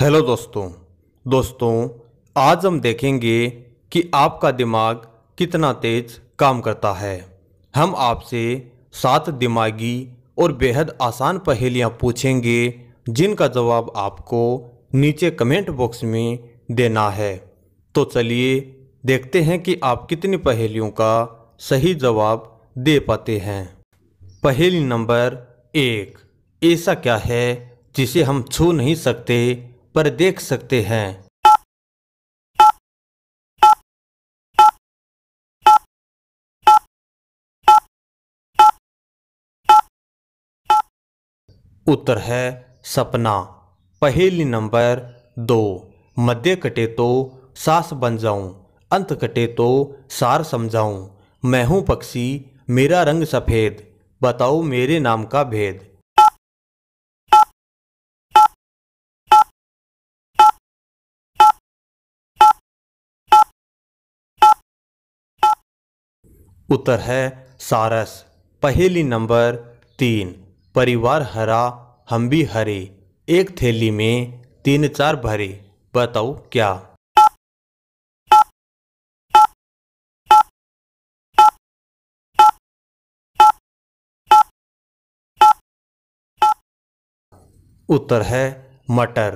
hello दोस्तों दोस्तों आज हम देखेंगे कि आपका दिमाग कितना तेज काम करता है हम आपसे सात दिमागी और बेहद आसान पहेलियाँ पूछेंगे जिनका जवाब आपको नीचे कमेंट बॉक्स में देना है तो चलिए देखते हैं कि आप कितनी पहेलियों का सही जवाब दे पाते हैं पहेली नंबर एक ऐसा क्या है जिसे हम छू नहीं सकते पर देख सकते हैं उत्तर है सपना पहली नंबर दो मध्य कटे तो सास बन जाऊं अंत कटे तो सार समझाऊं मैं हूं पक्षी मेरा रंग सफेद बताओ मेरे नाम का भेद उत्तर है सारस पहेली नंबर तीन परिवार हरा हम भी हरे एक थैली में तीन चार भरे बताओ क्या उत्तर है मटर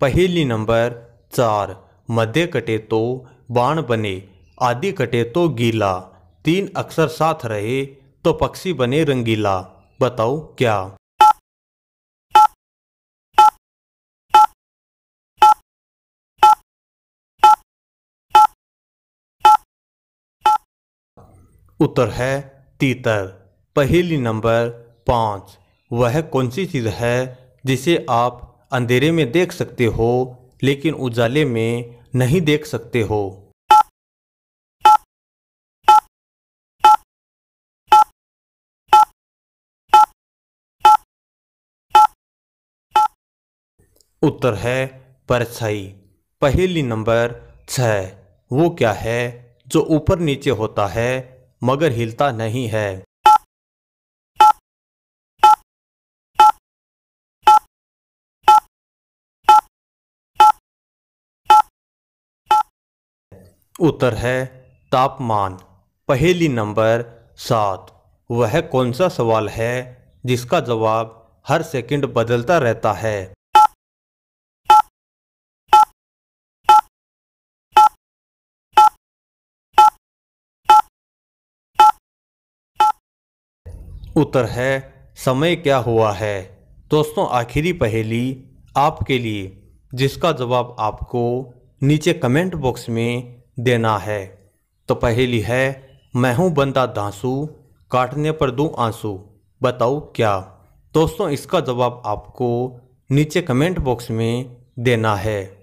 पहेली नंबर चार मध्य कटे तो बाण बने आदि कटे तो गीला तीन अक्षर साथ रहे तो पक्षी बने रंगीला बताओ क्या उत्तर है तीतर पहली नंबर पाँच वह कौन सी चीज़ है जिसे आप अंधेरे में देख सकते हो लेकिन उजाले में नहीं देख सकते हो उत्तर है परछाई पहली नंबर छः वो क्या है जो ऊपर नीचे होता है मगर हिलता नहीं है उत्तर है तापमान पहली नंबर सात वह कौन सा सवाल है जिसका जवाब हर सेकंड बदलता रहता है उत्तर है समय क्या हुआ है दोस्तों आखिरी पहेली आपके लिए जिसका जवाब आपको नीचे कमेंट बॉक्स में देना है तो पहेली है मैं हूँ बंदा धांसू काटने पर दूं आंसू बताओ क्या दोस्तों इसका जवाब आपको नीचे कमेंट बॉक्स में देना है